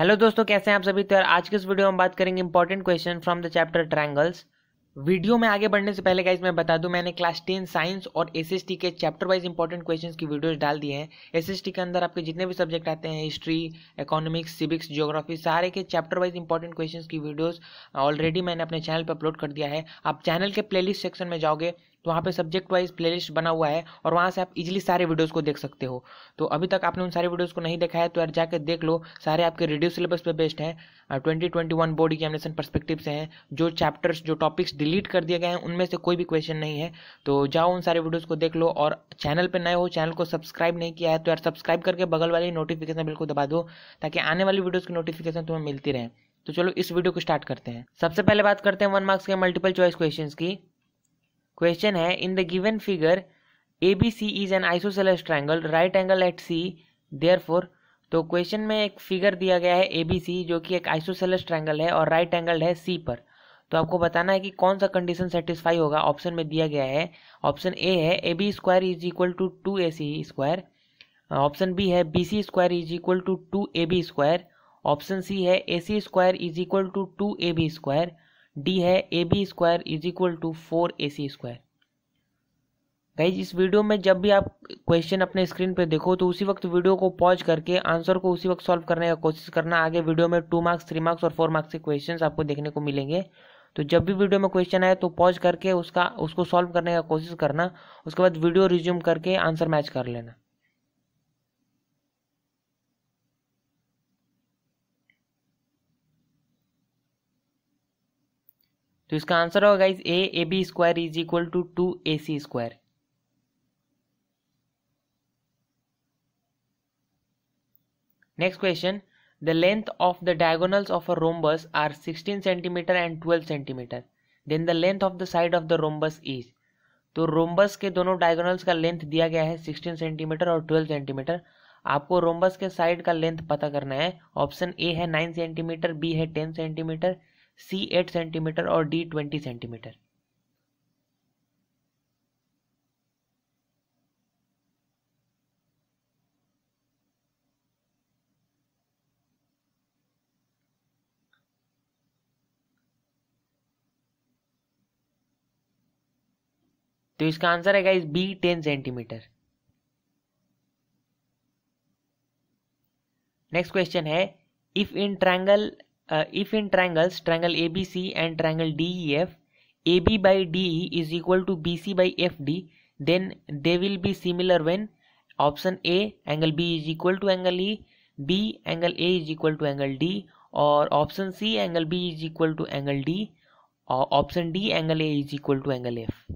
Hello दोस्तों कैसे हैं आप सभी तो यार आज के इस वीडियो में हम बात करेंगे important question from the chapter triangles video में आगे बढ़ने से पहले गाइज मैं बता दूं मैंने क्लास टेन साइंस और एसएसटी के चैप्टर वाइज इंपॉर्टेंट क्वेश्चंस की वीडियोस डाल दिए हैं एसएसटी के अंदर आपके जितने भी सब्जेक्ट आते हैं हिस्ट्री इकोनॉमिक्स सिविक्स जियोग्राफी सारे के चैप्टर वाइज इंपॉर्टेंट क्वेश्चंस की वीडियोस ऑलरेडी मैंने अपने चैनल पर अपलोड कर दिया है आप चैनल के प्लेलिस्ट सेक्शन में जाओगे तो वहाँ पे सब्जेक्ट वाइज प्लेलिस्ट बना हुआ है और वहाँ से आप इजीली सारे वीडियोस को देख सकते हो तो अभी तक आपने उन सारे वीडियोस को नहीं देखा है तो यार जाकर देख लो सारे आपके रिड्यूस सिलेबस पे बेस्ड हैं twenty twenty one board examination perspective से हैं जो चैप्टर्स जो टॉपिक्स डिलीट कर दिए गए हैं उनमें से कोई भी क्वेश्चन नहीं है तो जाओ उन सारे वीडियोज़ को देख लो और चैनल पर नए हो चैनल को सब्सक्राइब नहीं किया है तो यार सब्सक्राइब करके बगल वाली नोटिफिकेशन बिल्कुल दबा दो ताकि आने वाली वीडियोज़ की नोटिफिकेशन तुम्हें मिलती रहे तो चलो इस वीडियो को स्टार्ट करते हैं सबसे पहले बात करते हैं वन मार्क्स के मल्टीपल चॉइस क्वेश्चंस की क्वेश्चन है in the given figure A B C is an isosceles triangle right angle at C therefore तो क्वेश्चन में एक फिगर दिया गया है ए बी सी जो कि एक आइसोसेलस ट्राइंगल है और राइट एंगल है सी पर तो आपको बताना है कि कौन सा कंडीशन सेटिस्फाई होगा ऑप्शन में दिया गया है ऑप्शन ए है A B square is equal to two A C square option B है B C square is equal to two A B square option C है A C square is equal to two A B square D है A B square is equal to four A C square guys इस video में जब भी आप question अपने screen पर देखो तो उसी वक्त वीडियो को पॉज करके आंसर को उसी वक्त सॉल्व करने का कोशिश करना आगे वीडियो में टू मार्क्स थ्री मार्क्स और फोर मार्क्स के क्वेश्चन आपको देखने को मिलेंगे तो जब भी वीडियो में क्वेश्चन आए तो पॉज करके उसका उसको सॉल्व करने का कोशिश करना उसके बाद वीडियो रिज्यूम करके आंसर मैच कर लेना तो इसका आंसर होगा guys A A B square is equal to two A C square next question the length of the diagonals of a rhombus are 16 centimeter and 12 centimeter then the length of the side of the rhombus is तो rhombus के दोनों diagonals का length दिया गया है 16 centimetre और 12 centimetre आपको rhombus के साइड का लेंथ पता करना है ऑप्शन ए है 9 सेंटीमीटर बी है 10 सेंटीमीटर सी एट सेंटीमीटर और डी ट्वेंटी सेंटीमीटर तो इसका आंसर है guys B ten centimeter next question है if in triangle if in triangles triangle A B C and triangle D E F A B by D E is equal to B C by F D then they will be similar when option A angle B is equal to angle E B angle A is equal to angle D और option C angle B is equal to angle D option D angle A is equal to angle F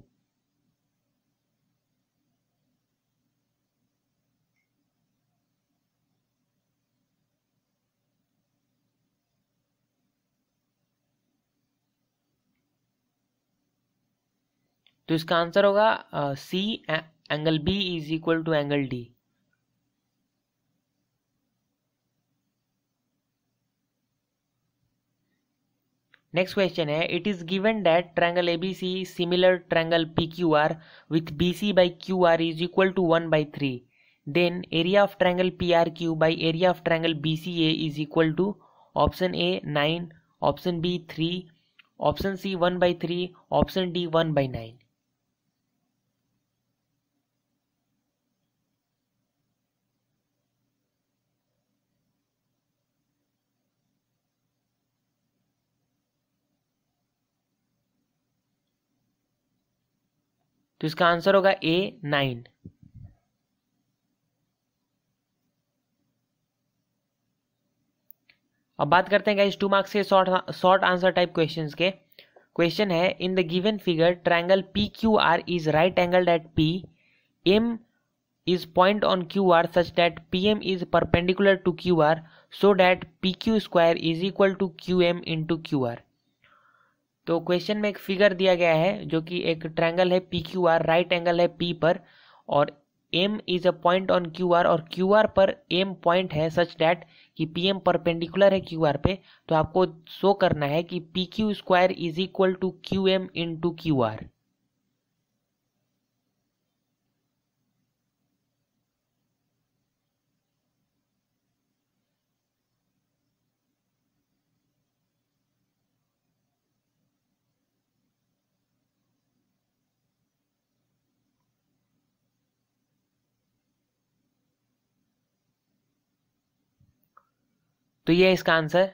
तो इसका answer होगा C angle B is equal to angle D next question है it is given that triangle A B C similar triangle P Q R with B C by Q R is equal to one by three then area of triangle P R Q by area of triangle B C A is equal to option A nine option B three option C one by three option D one by nine तो इसका answer होगा ए nine अब बात करते हैं guys two marks के short short answer type questions के question है in the given figure triangle P Q R is right angled at P M is point on Q R such that P M is perpendicular to Q R so that P Q square is equal to Q M into Q Q आर तो question में एक figure दिया गया है जो कि एक ट्रायंगल है P Q R right angle है पी पर और M is a point on Q R और क्यू आर पर एम पॉइंट है सच डैट कि पी एम परपेंडिकुलर है क्यू आर पे तो आपको शो करना है कि P Q square is equal to Q M into Q Q आर तो ये इसका आंसर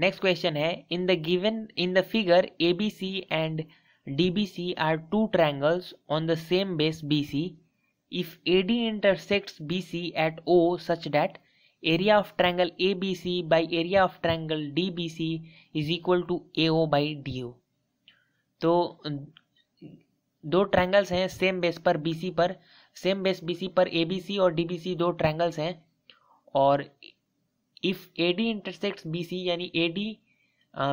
नेक्स्ट क्वेश्चन है in the given in the figure A B C and D B C are two triangles on the same base B C if D intersects B C at O such that area of triangle A B C by area of triangle D B C is equal to A O by D O तो दो triangles हैं same base पर B C पर same base B C पर ए B C और D B सी दो triangles हैं और if A D intersect B C यानी ए डी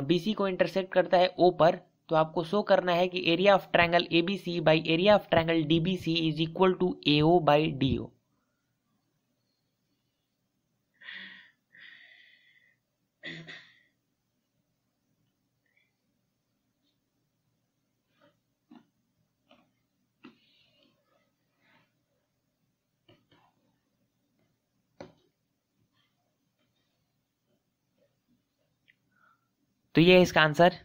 बी सी को इंटरसेक्ट करता है ओ पर तो आपको शो करना है कि area of triangle A B C by area of triangle D B C is equal to A O by D O तो ये इसका answer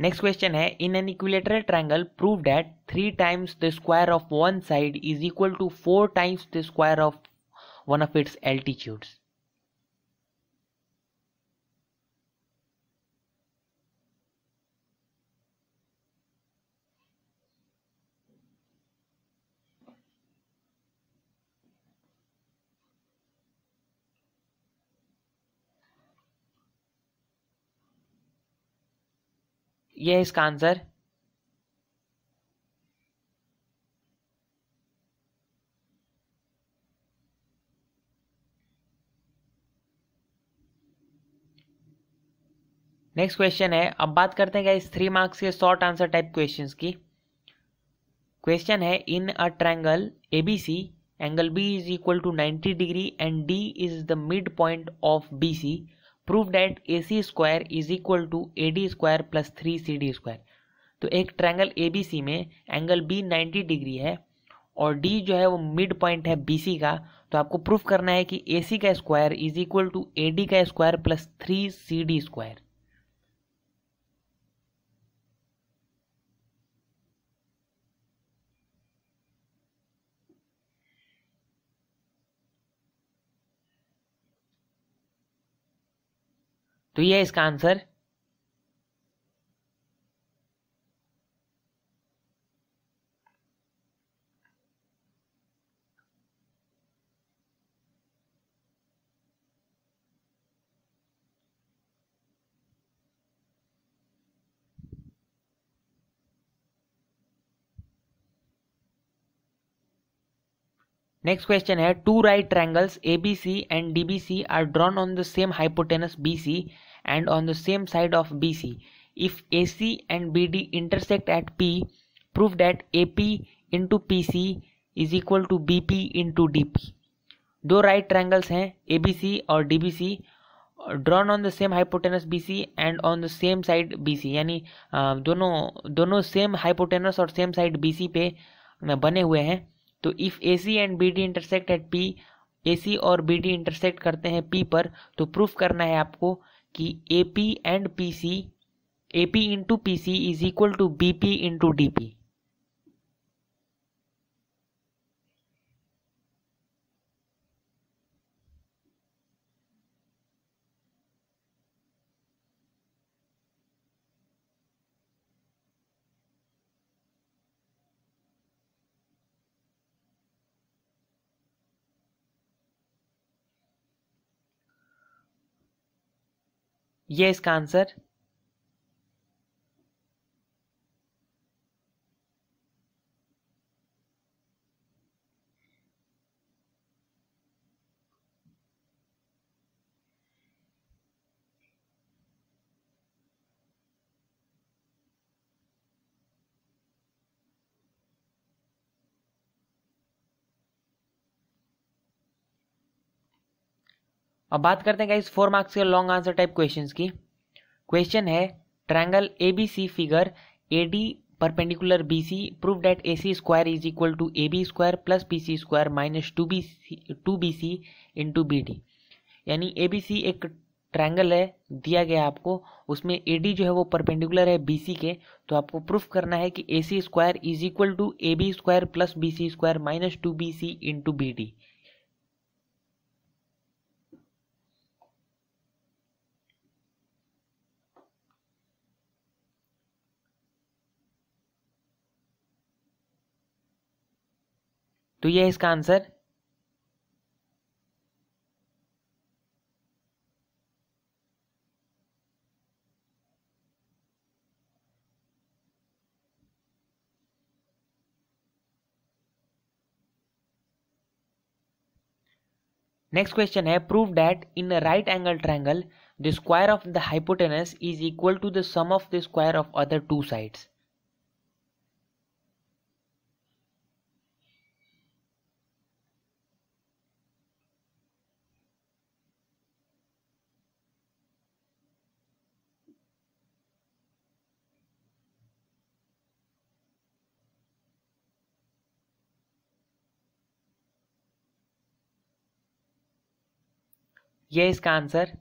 Next question is In an equilateral triangle, prove that 3 times the square of one side is equal to 4 times the square of one of its altitudes. यह है इसका answer next question है अब बात करते हैं इस थ्री मार्क्स के शॉर्ट आंसर टाइप क्वेश्चंस की क्वेश्चन है in a triangle ABC angle B is equal to 90 degree and D is the mid point of BC prove that A C square is equal to A D square plus three C D square तो एक triangle A B सी में angle B ninety degree है और D जो है वो mid point है B C का तो आपको प्रूफ करना है कि ए सी का square is equal to A D का square plus three C D square तो ये इसका आंसर नेक्स्ट क्वेश्चन है two right triangles A B C and D B C are drawn on the same hypotenuse B C and on the same side of BC. If AC and BD intersect at P, prove that AP into PC is equal to BP into DP. दो right triangles हैं A B C और D B C drawn on the same hypotenuse B C and on the same side B C यानी दोनों दोनों same hypotenuse और same side B C पे बने हुए हैं तो if A C and B D intersect at P A C और बी डी इंटरसेक्ट करते हैं पी पर तो प्रूफ करना है आपको कि A P and P C A P into P C is equal to B P into D P yes cancer अब बात करते हैं गाइस फोर मार्क्स के लॉन्ग आंसर टाइप क्वेश्चन की क्वेश्चन है triangle A B C figure A D perpendicular B C prove that A C square is equal to A B square plus B C square minus two B C to B C into B D यानी A B सी एक triangle है दिया गया आपको उसमें A D जो है वो परपेंडिकुलर है बी सी के तो आपको प्रूफ करना है कि A C square is equal to A B square plus B C square minus two B C into B D तो ये इसका आंसर नेक्स्ट क्वेश्चन है prove that in right angle triangle the square of the hypotenuse is equal to the sum of the square of other two sides ये इसका answer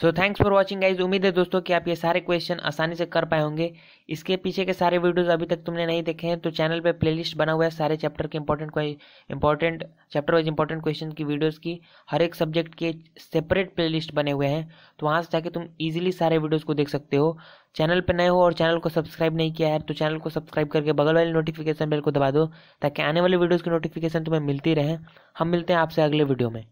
so thanks for watching guys उम्मीद है दोस्तों कि आप ये सारे क्वेश्चन आसानी से कर पाए होंगे इसके पीछे के सारे वीडियोस अभी तक तुमने नहीं देखे हैं तो चैनल पे प्लेलिस्ट बना हुआ है सारे चैप्टर के important important chapter wise important question की वीडियोस की हर एक सब्जेक्ट के सेपरेट लिस्ट बने हुए हैं तो वहाँ से जाके तुम ईजिली सारे वीडियोज़ को देख सकते हो चैनल पर नए हो और चैनल को सब्सक्राइब नहीं किया है तो चैनल को सब्सक्राइब करके बगल वाले नोटिफिकेशन बेल को दबा दो ताकि आने वाले वीडियोज़ की नोटिफिकेशन तुम्हें मिलती रहे हम मिलते हैं आपसे अगले वीडियो में